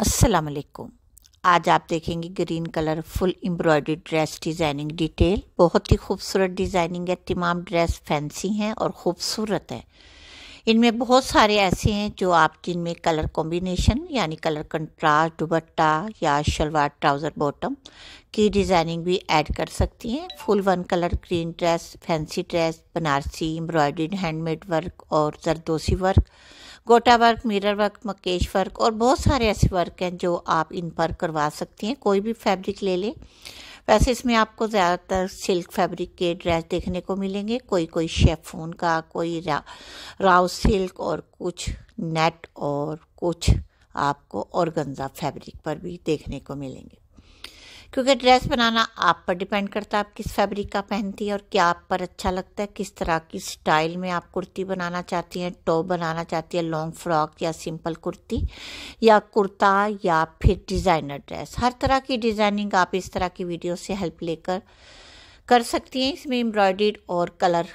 असलकुम आज आप देखेंगे green colour full embroidery dress designing detail बहुत ही खूबसूरत डिज़ाइनिंग है तमाम ड्रेस फैंसी हैं और ख़ूबसूरत है इनमें बहुत सारे ऐसे हैं जो आप जिनमें कलर कॉम्बिनेशन यानी कलर कंट्रास्ट दुबट्टा या शलवार ट्राउज़र बॉटम की डिज़ाइनिंग भी ऐड कर सकती हैं full one colour green dress fancy dress Banarasi embroidered handmade work और zardozi work gota work mirror work mukaish work और बहुत सारे ऐसे वर्क हैं जो आप इन पर करवा सकती हैं कोई भी फैब्रिक ले लें वैसे इसमें आपको ज़्यादातर सिल्क फैब्रिक के ड्रेस देखने को मिलेंगे कोई कोई शेफोन का कोई रा, राव सिल्क और कुछ नेट और कुछ आपको और फैब्रिक पर भी देखने को मिलेंगे क्योंकि ड्रेस बनाना आप पर डिपेंड करता है आप किस फैब्रिक का पहनती है और क्या आप पर अच्छा लगता है किस तरह की स्टाइल में आप कुर्ती बनाना चाहती हैं टॉप बनाना चाहती हैं लॉन्ग फ्रॉक या सिंपल कुर्ती या कुर्ता या फिर डिज़ाइनर ड्रेस हर तरह की डिज़ाइनिंग आप इस तरह की वीडियो से हेल्प लेकर कर सकती हैं इसमें एम्ब्रॉयड और कलर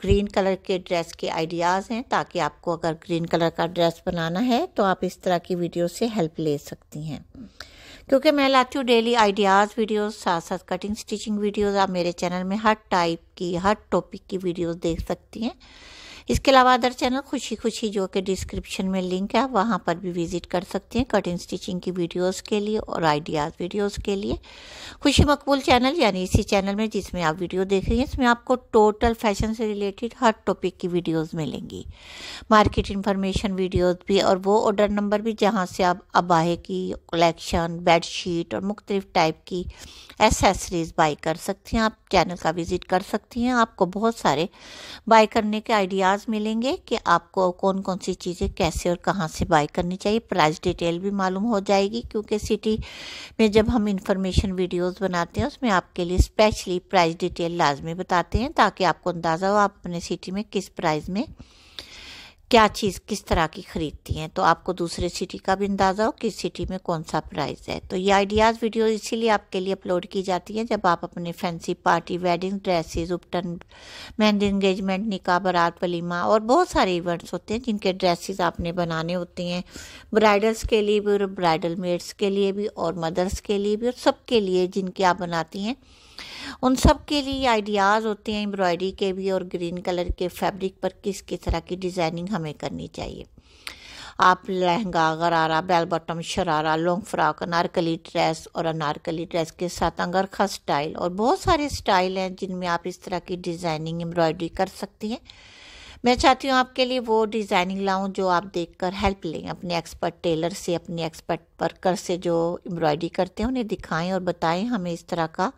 ग्रीन कलर के ड्रेस के आइडियाज़ हैं ताकि आपको अगर ग्रीन कलर का ड्रेस बनाना है तो आप इस तरह की वीडियो से हेल्प ले सकती हैं क्योंकि मैं लाती हूँ डेली आइडियाज़ वीडियोस साथ साथ कटिंग स्टिचिंग वीडियोस आप मेरे चैनल में हर टाइप की हर टॉपिक की वीडियोस देख सकती हैं इसके अलावा अदर चैनल खुशी खुशी जो कि डिस्क्रिप्शन में लिंक है वहाँ पर भी विज़िट कर सकते हैं कटिंग स्टिचिंग की वीडियोस के लिए और आइडियाज़ वीडियोस के लिए खुशी मकबूल चैनल यानी इसी चैनल में जिसमें आप वीडियो देख रही हैं इसमें आपको टोटल फैशन से रिलेटेड हर टॉपिक की वीडियोज़ मिलेंगी मार्केट इन्फॉर्मेशन वीडियोज़ भी और वो ऑर्डर नंबर भी जहाँ से आप अबाहे की कलेक्शन बेडशीट और मुख्तलिफ़ टाइप की एसेसरीज़ बाई कर सकती हैं आप चैनल का विज़िट कर सकती हैं आपको बहुत सारे बाई करने के आइडियाज़ आइडियाज़ मिलेंगे कि आपको कौन कौन सी चीज़ें कैसे और कहाँ से बाय करनी चाहिए प्राइस डिटेल भी मालूम हो जाएगी क्योंकि सिटी में जब हम इंफॉर्मेशन वीडियोस बनाते हैं उसमें आपके लिए स्पेशली प्राइस डिटेल लाजमी बताते हैं ताकि आपको अंदाज़ा हो आप अपने सिटी में किस प्राइज में क्या चीज़ किस तरह की ख़रीदती हैं तो आपको दूसरे सिटी का भी अंदाज़ा हो किस सिटी में कौन सा प्राइस है तो ये आइडियाज़ वीडियो इसीलिए आपके लिए अपलोड की जाती है जब आप अपने fancy party wedding dresses ubtan mehndi engagement nikah baraat walima और बहुत सारे इवेंट्स होते हैं जिनके ड्रेसेस आपने बनाने होते हैं ब्राइडल्स के लिए भी और ब्राइडल मेड्स के लिए भी और मदर्स के लिए भी और सबके लिए जिनके आप बनाती हैं उन सब के लिए आइडियाज़ होते हैं एम्ब्रॉयडरी के भी और ग्रीन कलर के फैब्रिक पर किस किस तरह की डिज़ाइनिंग हमें करनी चाहिए आप lehenga gharara bell bottom sharara long frock Anarkali dress और अनारकली ड्रेस के साथ अंगरखा स्टाइल और बहुत सारे स्टाइल हैं जिनमें आप इस तरह की डिज़ाइनिंग एम्ब्रॉयडरी कर सकती हैं मैं चाहती हूँ आपके लिए वो डिज़ाइनिंग लाऊं जो आप देखकर हेल्प लें अपने एक्सपर्ट टेलर से अपने एक्सपर्ट वर्कर से जो एम्ब्रॉयडरी करते हैं उन्हें दिखाएं और बताएं हमें इस तरह का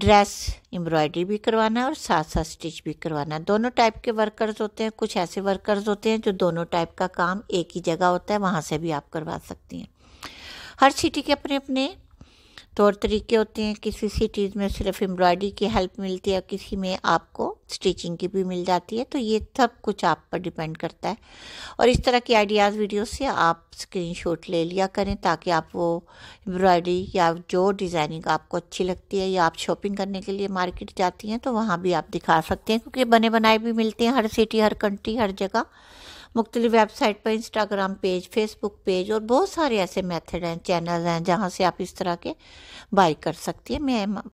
ड्रेस एम्ब्रॉयडरी भी करवाना है और साथ साथ स्टिच भी करवाना है दोनों टाइप के वर्कर्स होते हैं कुछ ऐसे वर्कर्स होते हैं जो दोनों टाइप का काम एक ही जगह होता है वहाँ से भी आप करवा सकती हैं हर सिटी के अपने अपने तौर तरीके होते हैं किसी सिटीज़ में सिर्फ एम्ब्रॉयडरी की हेल्प मिलती है किसी में आपको स्टिचिंग की भी मिल जाती है तो ये सब कुछ आप पर डिपेंड करता है और इस तरह की आइडियाज़ वीडियो से आप स्क्रीनशॉट ले लिया करें ताकि आप वो एम्ब्रॉयडरी या जो डिज़ाइनिंग आपको अच्छी लगती है या आप शॉपिंग करने के लिए मार्केट जाती हैं तो वहाँ भी आप दिखा सकते हैं क्योंकि बने बनाए भी मिलते हैं हर सिटी हर कंट्री हर जगह मुख्तलि वेबसाइट पर इंस्टाग्राम पेज फेसबुक पेज और बहुत सारे ऐसे मेथड हैं चैनल हैं जहाँ से आप इस तरह के बाई कर सकती हैं मैं